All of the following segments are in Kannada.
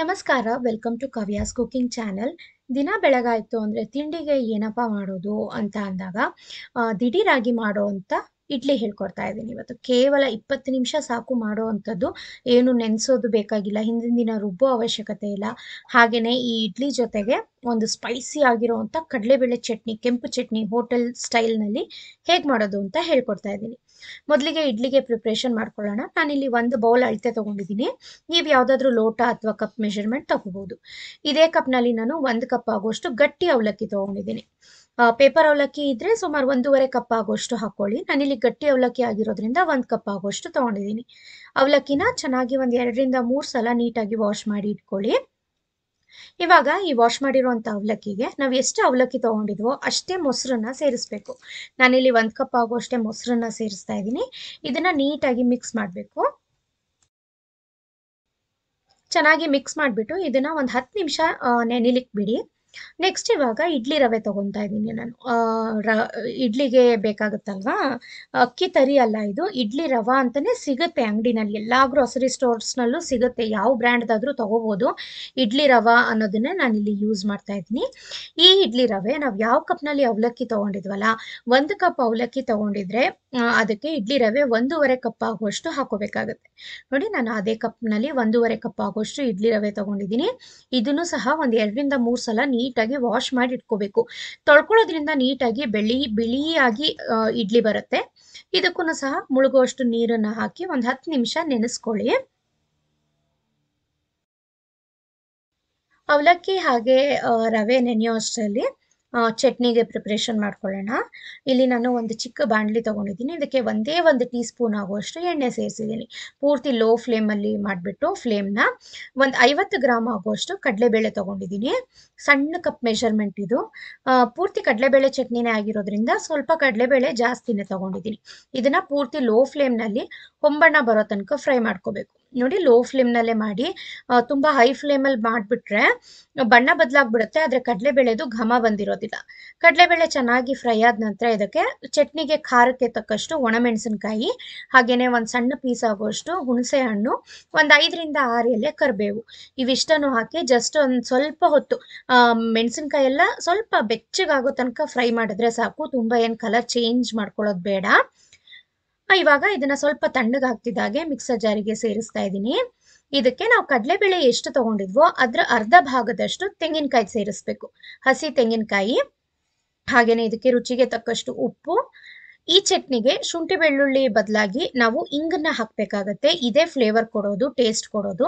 ನಮಸ್ಕಾರ welcome to Kavya's cooking channel ದಿನ ಬೆಳಗಾಯಿತು ಅಂದರೆ ತಿಂಡಿಗೆ ಏನಪ್ಪ ಮಾಡೋದು ಅಂತ ಅಂದಾಗ ದಿಢೀರಾಗಿ ಮಾಡೋ ಅಂತ ಇಡ್ಲಿ ಹೇಳ್ಕೊಡ್ತಾ ಇದ್ದೀನಿ ಇವತ್ತು ಕೇವಲ ಇಪ್ಪತ್ತು ನಿಮಿಷ ಸಾಕು ಮಾಡೋ ಅಂಥದ್ದು ಏನು ನೆನೆಸೋದು ಬೇಕಾಗಿಲ್ಲ ಹಿಂದಿನ ದಿನ ರುಬ್ಬೋ ಅವಶ್ಯಕತೆ ಇಲ್ಲ ಹಾಗೆಯೇ ಈ ಇಡ್ಲಿ ಜೊತೆಗೆ ಒಂದು ಸ್ಪೈಸಿ ಆಗಿರೋವಂಥ ಕಡಲೆಬೇಳೆ ಚಟ್ನಿ ಕೆಂಪು ಚಟ್ನಿ ಹೋಟೆಲ್ ಸ್ಟೈಲ್ನಲ್ಲಿ ಹೇಗೆ ಮಾಡೋದು ಅಂತ ಹೇಳ್ಕೊಡ್ತಾ ಇದ್ದೀನಿ ಮೊದಲಿಗೆ ಇಡ್ಲಿಗೆ ಪ್ರಿಪ್ರೇಷನ್ ಮಾಡ್ಕೊಳ್ಳೋಣ ಇಲ್ಲಿ ಒಂದು ಬೌಲ್ ಅಳತೆ ತೊಗೊಂಡಿದ್ದೀನಿ ನೀವು ಯಾವುದಾದ್ರೂ ಲೋಟ ಅಥವಾ ಕಪ್ ಮೆಷರ್ಮೆಂಟ್ ತಗೋಬೋದು ಇದೇ ಕಪ್ನಲ್ಲಿ ನಾನು ಒಂದು ಕಪ್ ಆಗುವಷ್ಟು ಗಟ್ಟಿ ಅವಲಕ್ಕಿ ತೊಗೊಂಡಿದ್ದೀನಿ ಪೇಪರ್ ಅವಲಕ್ಕಿ ಇದ್ರೆ ಸುಮಾರು ಒಂದೂವರೆ ಕಪ್ ಆಗುವಷ್ಟು ಹಾಕ್ಕೊಳ್ಳಿ ನಾನಿಲ್ಲಿ ಗಟ್ಟಿ ಅವಲಕ್ಕಿ ಆಗಿರೋದ್ರಿಂದ ಒಂದು ಕಪ್ ಆಗುವಷ್ಟು ತೊಗೊಂಡಿದ್ದೀನಿ ಅವಲಕ್ಕಿನ ಚೆನ್ನಾಗಿ ಒಂದು ಎರಡರಿಂದ ಮೂರು ಸಲ ನೀಟಾಗಿ ವಾಶ್ ಮಾಡಿ ಇಟ್ಕೊಳ್ಳಿ ಇವಾಗ ಈ ವಾಶ್ ಮಾಡಿರುವಂಥ ಅವಲಕ್ಕಿಗೆ ನಾವು ಎಷ್ಟು ಅವಲಕ್ಕಿ ತೊಗೊಂಡಿದ್ವೋ ಅಷ್ಟೇ ಮೊಸರನ್ನ ಸೇರಿಸ್ಬೇಕು ನಾನಿಲ್ಲಿ ಒಂದು ಕಪ್ ಆಗೋ ಅಷ್ಟೇ ಮೊಸರನ್ನ ಸೇರಿಸ್ತಾ ಇದ್ದೀನಿ ಇದನ್ನು ನೀಟಾಗಿ ಮಿಕ್ಸ್ ಮಾಡಬೇಕು ಚೆನ್ನಾಗಿ ಮಿಕ್ಸ್ ಮಾಡಿಬಿಟ್ಟು ಇದನ್ನು ಒಂದು ಹತ್ತು ನಿಮಿಷ ನೆನೆಲಿಕ್ಕೆ ಬಿಡಿ ನೆಕ್ಸ್ಟ್ ಇವಾಗ ಇಡ್ಲಿ ರವೆ ತಗೊಂತಾ ಇದ್ದೀನಿ ನಾನು ರ ಇಡ್ಲಿಗೆ ಬೇಕಾಗುತ್ತಲ್ವಾ ಅಕ್ಕಿ ತರಿ ಅಲ್ಲ ಇದು ಇಡ್ಲಿ ರವೆ ಅಂತಲೇ ಸಿಗುತ್ತೆ ಅಂಗಡಿನಲ್ಲಿ ಎಲ್ಲ ಸ್ಟೋರ್ಸ್ ನಲ್ಲೂ ಸಿಗುತ್ತೆ ಯಾವ ಬ್ರ್ಯಾಂಡ್ದಾದರೂ ತೊಗೋಬೋದು ಇಡ್ಲಿ ರವೆ ಅನ್ನೋದನ್ನೇ ಇಲ್ಲಿ ಯೂಸ್ ಮಾಡ್ತಾ ಇದ್ದೀನಿ ಈ ಇಡ್ಲಿ ರವೆ ನಾವು ಯಾವ ನಲ್ಲಿ ಅವಲಕ್ಕಿ ತಗೊಂಡಿದ್ವಲ್ಲ ಒಂದು ಕಪ್ ಅವಲಕ್ಕಿ ತಗೊಂಡಿದ್ರೆ ಅದಕ್ಕೆ ಇಡ್ಲಿ ರವೆ ಒಂದೂವರೆ ಕಪ್ ಆಗುವಷ್ಟು ಹಾಕೋಬೇಕಾಗುತ್ತೆ ನೋಡಿ ನಾನು ಅದೇ ಕಪ್ ನಲ್ಲಿ ಒಂದೂವರೆ ಕಪ್ ಆಗುವಷ್ಟು ಇಡ್ಲಿ ರವೆ ತಗೊಂಡಿದ್ದೀನಿ ಇದನ್ನು ಸಹ ಒಂದ್ ಎರಡರಿಂದ ಮೂರು ಸಲ ನೀಟಾಗಿ ವಾಶ್ ಮಾಡಿ ಇಟ್ಕೋಬೇಕು ತೊಳ್ಕೊಳ್ಳೋದ್ರಿಂದ ನೀಟಾಗಿ ಬೆಳ್ಳಿ ಬಿಳಿಯಾಗಿ ಇಡ್ಲಿ ಬರುತ್ತೆ ಇದಕ್ಕೂ ಸಹ ಮುಳುಗುವಷ್ಟು ನೀರನ್ನು ಹಾಕಿ ಒಂದು ಹತ್ತು ನಿಮಿಷ ನೆನೆಸ್ಕೊಳ್ಳಿ ಅವಲಕ್ಕಿ ಹಾಗೆ ರವೆ ನೆನೆಯೋ ಅಷ್ಟರಲ್ಲಿ ಚಟ್ನಿಗೆ ಪ್ರಿಪ್ರೇಷನ್ ಮಾಡ್ಕೊಳ್ಳೋಣ ಇಲ್ಲಿ ನಾನು ಒಂದು ಚಿಕ್ಕ ಬಾಣಲಿ ತೊಗೊಂಡಿದ್ದೀನಿ ಇದಕ್ಕೆ ಒಂದೇ ಒಂದು ಟೀ ಸ್ಪೂನ್ ಆಗುವಷ್ಟು ಎಣ್ಣೆ ಸೇರಿಸಿದ್ದೀನಿ ಪೂರ್ತಿ ಲೋ ಫ್ಲೇಮಲ್ಲಿ ಮಾಡಿಬಿಟ್ಟು ಫ್ಲೇಮ್ನ ಒಂದು ಐವತ್ತು ಗ್ರಾಮ್ ಆಗುವಷ್ಟು ಕಡಲೆಬೇಳೆ ತೊಗೊಂಡಿದ್ದೀನಿ ಸಣ್ಣ ಕಪ್ ಮೆಷರ್ಮೆಂಟ್ ಇದು ಪೂರ್ತಿ ಕಡಲೆಬೇಳೆ ಚಟ್ನಿನೇ ಆಗಿರೋದ್ರಿಂದ ಸ್ವಲ್ಪ ಕಡಲೆಬೇಳೆ ಜಾಸ್ತಿನೇ ತೊಗೊಂಡಿದ್ದೀನಿ ಇದನ್ನು ಪೂರ್ತಿ ಲೋ ಫ್ಲೇಮ್ನಲ್ಲಿ ಹೊಂಬಣ್ಣ ಬರೋ ತನಕ ಫ್ರೈ ಮಾಡ್ಕೋಬೇಕು ನೋಡಿ ಲೋ ಫ್ಲೇಮ್ನಲ್ಲೇ ಮಾಡಿ ತುಂಬಾ ಹೈ ಫ್ಲೇಮಲ್ಲಿ ಮಾಡ್ಬಿಟ್ರೆ ಬಣ್ಣ ಬದಲಾಗ್ಬಿಡುತ್ತೆ ಆದರೆ ಕಡಲೆಬೇಳೆದು ಘಮ ಬಂದಿರೋದಿಲ್ಲ ಕಡಲೆಬೇಳೆ ಚೆನ್ನಾಗಿ ಫ್ರೈ ಆದ ನಂತರ ಇದಕ್ಕೆ ಚಟ್ನಿಗೆ ಖಾರಕ್ಕೆ ತಕ್ಕಷ್ಟು ಒಣಮೆಣಸಿನ್ಕಾಯಿ ಹಾಗೇನೇ ಒಂದು ಸಣ್ಣ ಪೀಸ್ ಆಗುವಷ್ಟು ಹುಣಸೆ ಹಣ್ಣು ಒಂದು ಐದರಿಂದ ಆರು ಎಲೆ ಕರಿಬೇವು ಇವಿಷ್ಟನ್ನು ಹಾಕಿ ಜಸ್ಟ್ ಒಂದು ಸ್ವಲ್ಪ ಹೊತ್ತು ಮೆಣಸಿನ್ಕಾಯಿ ಎಲ್ಲ ಸ್ವಲ್ಪ ಬೆಚ್ಚಗಾಗೋ ತನಕ ಫ್ರೈ ಮಾಡಿದ್ರೆ ಸಾಕು ತುಂಬ ಏನು ಕಲರ್ ಚೇಂಜ್ ಮಾಡ್ಕೊಳ್ಳೋದು ಬೇಡ ಇವಾಗ ಇದನ್ನ ಸ್ವಲ್ಪ ತಣ್ಣಗೆ ಹಾಕ್ತಿದ್ದಾಗೆ ಮಿಕ್ಸರ್ ಜಾರಿಗೆ ಸೇರಿಸ್ತಾ ಇದ್ದೀನಿ ಇದಕ್ಕೆ ನಾವು ಕಡಲೆಬೇಳೆ ಎಷ್ಟು ತಗೊಂಡಿದ್ವೋ ಅದ್ರ ಅರ್ಧ ಭಾಗದಷ್ಟು ತೆಂಗಿನಕಾಯಿ ಸೇರಿಸ್ಬೇಕು ಹಸಿ ತೆಂಗಿನಕಾಯಿ ಹಾಗೇನೆ ಇದಕ್ಕೆ ರುಚಿಗೆ ತಕ್ಕಷ್ಟು ಉಪ್ಪು ಈ ಚಟ್ನಿಗೆ ಶುಂಠಿ ಬೆಳ್ಳುಳ್ಳಿ ಬದಲಾಗಿ ನಾವು ಇಂಗನ್ನ ಹಾಕಬೇಕಾಗತ್ತೆ ಇದೇ ಫ್ಲೇವರ್ ಕೊಡೋದು ಟೇಸ್ಟ್ ಕೊಡೋದು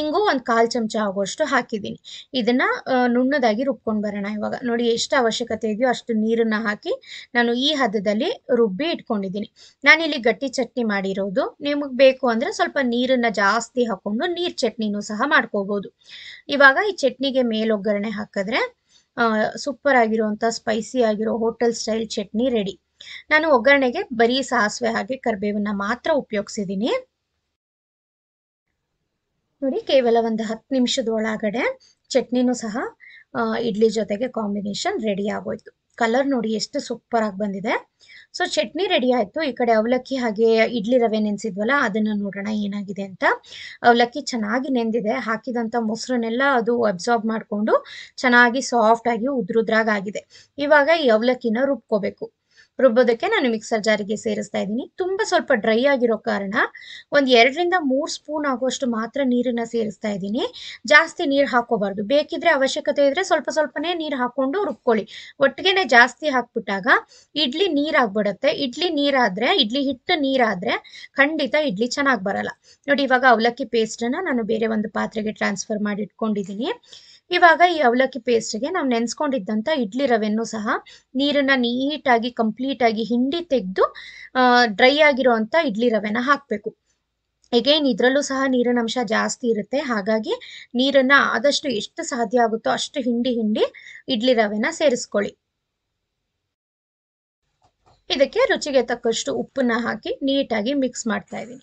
ಇಂಗು ಒಂದು ಕಾಲು ಚಮಚ ಆಗೋಷ್ಟು ಹಾಕಿದ್ದೀನಿ ಇದನ್ನ ನುಣ್ಣದಾಗಿ ರುಬ್ಕೊಂಡು ಬರೋಣ ಇವಾಗ ನೋಡಿ ಎಷ್ಟು ಅವಶ್ಯಕತೆ ಇದೆಯೋ ಅಷ್ಟು ನೀರನ್ನು ಹಾಕಿ ನಾನು ಈ ಹದದಲ್ಲಿ ರುಬ್ಬಿ ಇಟ್ಕೊಂಡಿದ್ದೀನಿ ನಾನಿಲ್ಲಿ ಗಟ್ಟಿ ಚಟ್ನಿ ಮಾಡಿರೋದು ನಿಮಗೆ ಬೇಕು ಅಂದರೆ ಸ್ವಲ್ಪ ನೀರನ್ನು ಜಾಸ್ತಿ ಹಾಕ್ಕೊಂಡು ನೀರು ಚಟ್ನಿನೂ ಸಹ ಮಾಡ್ಕೋಬೋದು ಇವಾಗ ಈ ಚಟ್ನಿಗೆ ಮೇಲೊಗ್ಗರಣೆ ಹಾಕಿದ್ರೆ ಸೂಪರ್ ಆಗಿರುವಂಥ ಸ್ಪೈಸಿ ಆಗಿರೋ ಹೋಟೆಲ್ ಸ್ಟೈಲ್ ಚಟ್ನಿ ರೆಡಿ ನಾನು ಒಗ್ಗರಣೆಗೆ ಬರೀ ಸಾಸಿವೆ ಹಾಗೆ ಕರ್ಬೇವನ್ನ ಮಾತ್ರ ಉಪಯೋಗಿಸಿದ್ದೀನಿ ನೋಡಿ ಕೇವಲ ಒಂದು ಹತ್ತು ನಿಮಿಷದ ಒಳಗಡೆ ಚಟ್ನಿನೂ ಸಹ ಇಡ್ಲಿ ಜೊತೆಗೆ ಕಾಂಬಿನೇಷನ್ ರೆಡಿ ಆಗೋಯ್ತು ಕಲರ್ ನೋಡಿ ಎಷ್ಟು ಸೂಪರ್ ಆಗಿ ಬಂದಿದೆ ಸೊ ಚಟ್ನಿ ರೆಡಿ ಆಯ್ತು ಈ ಕಡೆ ಅವಲಕ್ಕಿ ಹಾಗೆ ಇಡ್ಲಿ ರವೆ ನೆನೆಸಿದ್ವಲ್ಲ ಅದನ್ನ ನೋಡೋಣ ಏನಾಗಿದೆ ಅಂತ ಅವಲಕ್ಕಿ ಚೆನ್ನಾಗಿ ನೆಂದಿದೆ ಹಾಕಿದಂತ ಮೊಸರನ್ನೆಲ್ಲ ಅದು ಅಬ್ಸಾರ್ಬ್ ಮಾಡಿಕೊಂಡು ಚೆನ್ನಾಗಿ ಸಾಫ್ಟಾಗಿ ಉದ್ರುದ್ರಾಗ್ ಆಗಿದೆ ಇವಾಗ ಈ ಅವಲಕ್ಕಿನ ರುಬ್ಕೋಬೇಕು ರುಬ್ಬೋದಕ್ಕೆ ನಾನು ಮಿಕ್ಸರ್ ಜಾರಿಗೆ ಸೇರಿಸ್ತಾ ಇದ್ದೀನಿ ತುಂಬಾ ಸ್ವಲ್ಪ ಡ್ರೈ ಆಗಿರೋ ಕಾರಣ ಒಂದ್ ಎರಡರಿಂದ ಮೂರು ಸ್ಪೂನ್ ಆಗುವಷ್ಟು ಮಾತ್ರ ನೀರನ್ನ ಸೇರಿಸ್ತಾ ಇದ್ದೀನಿ ಜಾಸ್ತಿ ನೀರು ಹಾಕೋಬಾರ್ದು ಬೇಕಿದ್ರೆ ಅವಶ್ಯಕತೆ ಇದ್ರೆ ಸ್ವಲ್ಪ ಸ್ವಲ್ಪನೇ ನೀರು ಹಾಕೊಂಡು ರುಬ್ಕೊಳ್ಳಿ ಒಟ್ಟಿಗೆನೆ ಜಾಸ್ತಿ ಹಾಕ್ಬಿಟ್ಟಾಗ ಇಡ್ಲಿ ನೀರಾಗ್ಬಿಡುತ್ತೆ ಇಡ್ಲಿ ನೀರಾದ್ರೆ ಇಡ್ಲಿ ಹಿಟ್ಟು ನೀರಾದ್ರೆ ಖಂಡಿತ ಇಡ್ಲಿ ಚೆನ್ನಾಗಿ ಬರಲ್ಲ ನೋಡಿ ಇವಾಗ ಅವಲಕ್ಕಿ ಪೇಸ್ಟ್ ಅನ್ನ ನಾನು ಬೇರೆ ಒಂದು ಪಾತ್ರೆಗೆ ಟ್ರಾನ್ಸ್ಫರ್ ಮಾಡಿ ಇಟ್ಕೊಂಡಿದ್ದೀನಿ ಇವಾಗ ಈ ಅವಲಕ್ಕಿ ಪೇಸ್ಟ್ಗೆ ನಾವು ನೆನೆಸ್ಕೊಂಡಿದ್ದಂಥ ಇಡ್ಲಿ ರವೆಯನ್ನು ಸಹ ನೀರನ್ನು ನೀಟಾಗಿ ಕಂಪ್ಲೀಟಾಗಿ ಹಿಂಡಿ ತೆಗೆದು ಡ್ರೈ ಆಗಿರೋ ಇಡ್ಲಿ ರವೆನ ಹಾಕಬೇಕು ಎಗೇನ್ ಇದರಲ್ಲೂ ಸಹ ನೀರಿನ ಅಂಶ ಜಾಸ್ತಿ ಇರುತ್ತೆ ಹಾಗಾಗಿ ನೀರನ್ನು ಆದಷ್ಟು ಎಷ್ಟು ಸಾಧ್ಯ ಆಗುತ್ತೋ ಅಷ್ಟು ಹಿಂಡಿ ಹಿಂಡಿ ಇಡ್ಲಿ ರವೆನ ಸೇರಿಸ್ಕೊಳ್ಳಿ ಇದಕ್ಕೆ ರುಚಿಗೆ ತಕ್ಕಷ್ಟು ಉಪ್ಪನ್ನ ಹಾಕಿ ನೀಟಾಗಿ ಮಿಕ್ಸ್ ಮಾಡ್ತಾ ಇದ್ದೀನಿ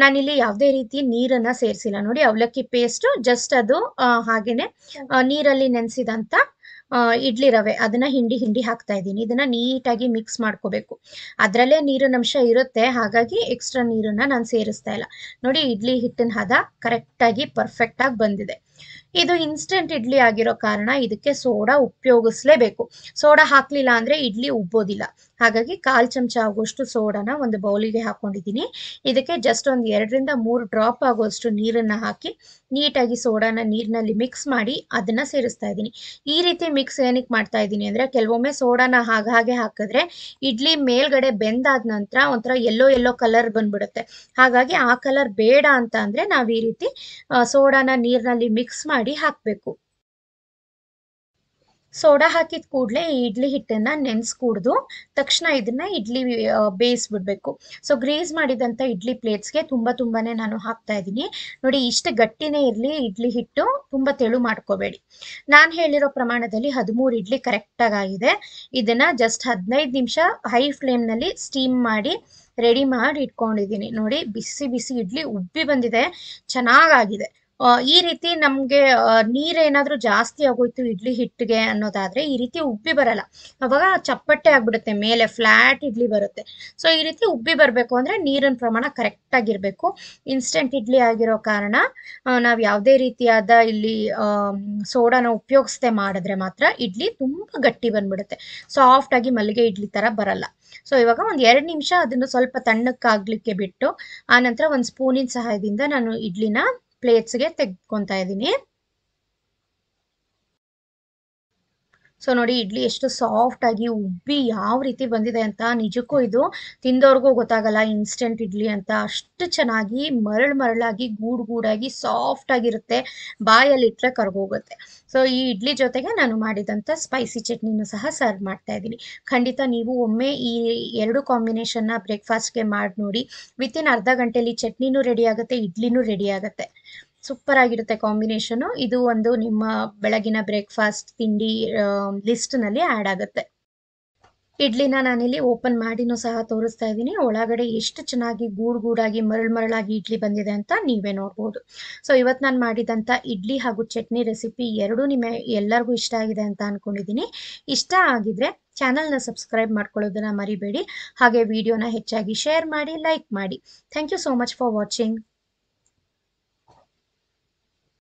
ನಾನಿಲ್ಲಿ ಯಾವುದೇ ರೀತಿ ನೀರನ್ನ ಸೇರಿಸಿಲ್ಲ ನೋಡಿ ಅವಲಕ್ಕಿ ಪೇಸ್ಟು ಜಸ್ಟ್ ಅದು ಹಾಗೇನೆ ನೀರಲ್ಲಿ ನೆನೆಸಿದಂಥ ಇಡ್ಲಿ ರವೆ ಅದನ್ನ ಹಿಂಡಿ ಹಿಂಡಿ ಹಾಕ್ತಾ ಇದ್ದೀನಿ ಇದನ್ನ ನೀಟಾಗಿ ಮಿಕ್ಸ್ ಮಾಡ್ಕೋಬೇಕು ಅದರಲ್ಲೇ ನೀರಿನ ಅಂಶ ಇರುತ್ತೆ ಹಾಗಾಗಿ ಎಕ್ಸ್ಟ್ರಾ ನೀರನ್ನ ನಾನು ಸೇರಿಸ್ತಾ ಇಲ್ಲ ನೋಡಿ ಇಡ್ಲಿ ಹಿಟ್ಟಿನ ಹದ ಕರೆಕ್ಟಾಗಿ ಪರ್ಫೆಕ್ಟಾಗಿ ಬಂದಿದೆ ಇದು ಇನ್ಸ್ಟೆಂಟ್ ಇಡ್ಲಿ ಆಗಿರೋ ಕಾರಣ ಇದಕ್ಕೆ ಸೋಡಾ ಉಪಯೋಗಿಸ್ಲೇಬೇಕು ಸೋಡಾ ಹಾಕ್ಲಿಲ್ಲ ಅಂದ್ರೆ ಇಡ್ಲಿ ಉಬ್ಬೋದಿಲ್ಲ ಹಾಗಾಗಿ ಕಾಲ್ ಚಮಚ ಆಗುವಷ್ಟು ಸೋಡಾನ ಒಂದು ಬೌಲಿಗೆ ಹಾಕೊಂಡಿದ್ದೀನಿ ಇದಕ್ಕೆ ಜಸ್ಟ್ ಒಂದ್ ಎರಡರಿಂದ ಮೂರು ಡ್ರಾಪ್ ಆಗುವಷ್ಟು ನೀರನ್ನ ಹಾಕಿ ನೀಟಾಗಿ ಸೋಡಾನ ನೀರಿನಲ್ಲಿ ಮಿಕ್ಸ್ ಮಾಡಿ ಅದನ್ನ ಸೇರಿಸ್ತಾ ಇದ್ದೀನಿ ಈ ರೀತಿ ಮಿಕ್ಸ್ ಏನಕ್ಕೆ ಮಾಡ್ತಾ ಇದ್ದೀನಿ ಅಂದ್ರೆ ಕೆಲವೊಮ್ಮೆ ಸೋಡಾನ ಹಾಗೆ ಹಾಕಿದ್ರೆ ಇಡ್ಲಿ ಮೇಲ್ಗಡೆ ಬೆಂದಾದ ನಂತರ ಒಂಥರ ಎಲ್ಲೋ ಎಲ್ಲೋ ಕಲರ್ ಬಂದ್ಬಿಡುತ್ತೆ ಹಾಗಾಗಿ ಆ ಕಲರ್ ಬೇಡ ಅಂತ ಅಂದ್ರೆ ನಾವು ಈ ರೀತಿ ಸೋಡಾನ ನೀರಿನಲ್ಲಿ ಮಿಕ್ಸ್ ಮಿಕ್ಸ್ ಮಾಡಿ ಹಾಕಬೇಕು ಸೋಡಾ ಹಾಕಿದ ಕೂಡಲೇ ಈ ಇಡ್ಲಿ ಹಿಟ್ಟನ್ನ ನೆನ್ಸ್ ಕೂಡ್ದು ತಕ್ಷಣ ಇದನ್ನ ಇಡ್ಲಿ ಬೇಯಿಸ್ಬಿಡ್ಬೇಕು ಸೊ ಗ್ರೇಸ್ ಮಾಡಿದಂತ ಇಡ್ಲಿ ಪ್ಲೇಟ್ಸ್ಗೆ ತುಂಬ ತುಂಬಾ ನಾನು ಹಾಕ್ತಾ ಇದ್ದೀನಿ ನೋಡಿ ಇಷ್ಟು ಗಟ್ಟಿನೇ ಇರಲಿ ಇಡ್ಲಿ ಹಿಟ್ಟು ತುಂಬಾ ತೆಳು ಮಾಡ್ಕೋಬೇಡಿ ನಾನು ಹೇಳಿರೋ ಪ್ರಮಾಣದಲ್ಲಿ ಹದಿಮೂರು ಇಡ್ಲಿ ಕರೆಕ್ಟಾಗಿ ಆಗಿದೆ ಇದನ್ನ ಜಸ್ಟ್ ಹದಿನೈದು ನಿಮಿಷ ಹೈ ಫ್ಲೇಮ್ ನಲ್ಲಿ ಸ್ಟೀಮ್ ಮಾಡಿ ರೆಡಿ ಮಾಡಿ ಇಟ್ಕೊಂಡಿದ್ದೀನಿ ನೋಡಿ ಬಿಸಿ ಬಿಸಿ ಇಡ್ಲಿ ಉಬ್ಬಿ ಬಂದಿದೆ ಚೆನ್ನಾಗಾಗಿದೆ ಈ ರೀತಿ ನಮಗೆ ನೀರೇನಾದರೂ ಜಾಸ್ತಿ ಆಗೋಯ್ತು ಇಡ್ಲಿ ಹಿಟ್ಟಿಗೆ ಅನ್ನೋದಾದ್ರೆ ಈ ರೀತಿ ಉಬ್ಬಿ ಬರಲ್ಲ ಅವಾಗ ಚಪ್ಪಟ್ಟೆ ಆಗ್ಬಿಡುತ್ತೆ ಮೇಲೆ ಫ್ಲ್ಯಾಟ್ ಇಡ್ಲಿ ಬರುತ್ತೆ ಸೊ ಈ ರೀತಿ ಉಬ್ಬಿ ಬರಬೇಕು ಅಂದ್ರೆ ನೀರಿನ ಪ್ರಮಾಣ ಕರೆಕ್ಟ್ ಆಗಿರ್ಬೇಕು ಇನ್ಸ್ಟೆಂಟ್ ಇಡ್ಲಿ ಆಗಿರೋ ಕಾರಣ ನಾವು ಯಾವುದೇ ರೀತಿಯಾದ ಇಲ್ಲಿ ಸೋಡಾನ ಉಪಯೋಗಿಸದೆ ಮಾಡಿದ್ರೆ ಮಾತ್ರ ಇಡ್ಲಿ ತುಂಬ ಗಟ್ಟಿ ಬಂದ್ಬಿಡುತ್ತೆ ಸಾಫ್ಟಾಗಿ ಮಲ್ಲಿಗೆ ಇಡ್ಲಿ ತರ ಬರಲ್ಲ ಸೊ ಇವಾಗ ಒಂದು ಎರಡು ನಿಮಿಷ ಅದನ್ನು ಸ್ವಲ್ಪ ತಣ್ಣಕ್ಕಾಗಲಿಕ್ಕೆ ಬಿಟ್ಟು ಆನಂತರ ಒಂದು ಸ್ಪೂನಿನ ಸಹಾಯದಿಂದ ನಾನು ಇಡ್ಲಿನ ಪ್ಲೇಟ್ಸ್ ಗೆ ತೆಗೆದ್ಕೊತಾ ಇದ್ದೀನಿ ಸೊ ನೋಡಿ ಇಡ್ಲಿ ಎಷ್ಟು ಸಾಫ್ಟ್ ಆಗಿ ಉಬ್ಬಿ ಯಾವ ರೀತಿ ಬಂದಿದೆ ಅಂತ ನಿಜಕ್ಕೂ ಇದು ತಿಂದವ್ರಿಗೂ ಗೊತ್ತಾಗಲ್ಲ ಇನ್ಸ್ಟೆಂಟ್ ಇಡ್ಲಿ ಅಂತ ಅಷ್ಟು ಚೆನ್ನಾಗಿ ಮರಳು ಮರಳಾಗಿ ಗೂಡು ಗೂಡಾಗಿ ಸಾಫ್ಟ್ ಆಗಿರುತ್ತೆ ಬಾಯಲ್ಲಿ ಇಟ್ಟರೆ ಕರ್ಗೋಗುತ್ತೆ ಸೊ ಈ ಇಡ್ಲಿ ಜೊತೆಗೆ ನಾನು ಮಾಡಿದಂಥ ಸ್ಪೈಸಿ ಚಟ್ನಿನ ಸಹ ಸರ್ವ್ ಮಾಡ್ತಾ ಇದ್ದೀನಿ ಖಂಡಿತ ನೀವು ಒಮ್ಮೆ ಈ ಎರಡು ಕಾಂಬಿನೇಷನ್ನ ಬ್ರೇಕ್ಫಾಸ್ಟ್ಗೆ ಮಾಡಿ ನೋಡಿ ವಿತಿನ್ ಅರ್ಧ ಗಂಟೆಯಲ್ಲಿ ಚಟ್ನಿನೂ ರೆಡಿ ಆಗುತ್ತೆ ಇಡ್ಲಿನೂ ರೆಡಿ ಆಗುತ್ತೆ ಸೂಪರ್ ಆಗಿರುತ್ತೆ ಕಾಂಬಿನೇಷನ್ ಇದು ಒಂದು ನಿಮ್ಮ ಬೆಳಗಿನ ಬ್ರೇಕ್ಫಾಸ್ಟ್ ತಿಂಡಿ ನಲ್ಲಿ ಆ್ಯಡ್ ಆಗುತ್ತೆ ಇಡ್ಲಿನ ನಾನಿಲ್ಲಿ ಓಪನ್ ಮಾಡಿನೂ ಸಹ ತೋರಿಸ್ತಾ ಇದ್ದೀನಿ ಒಳಗಡೆ ಎಷ್ಟು ಚೆನ್ನಾಗಿ ಗೂಡು ಗೂಡಾಗಿ ಮರಳು ಮರಳಾಗಿ ಇಡ್ಲಿ ಬಂದಿದೆ ಅಂತ ನೀವೇ ನೋಡ್ಬೋದು ಸೊ ಇವತ್ತು ನಾನು ಮಾಡಿದಂಥ ಇಡ್ಲಿ ಹಾಗೂ ಚಟ್ನಿ ರೆಸಿಪಿ ಎರಡೂ ನಿಮ್ಮ ಎಲ್ಲರಿಗೂ ಇಷ್ಟ ಆಗಿದೆ ಅಂತ ಅಂದ್ಕೊಂಡಿದ್ದೀನಿ ಇಷ್ಟ ಆಗಿದ್ರೆ ಚಾನಲ್ನ ಸಬ್ಸ್ಕ್ರೈಬ್ ಮಾಡ್ಕೊಳ್ಳೋದನ್ನ ಮರಿಬೇಡಿ ಹಾಗೆ ವಿಡಿಯೋನ ಹೆಚ್ಚಾಗಿ ಶೇರ್ ಮಾಡಿ ಲೈಕ್ ಮಾಡಿ thank you so much for watching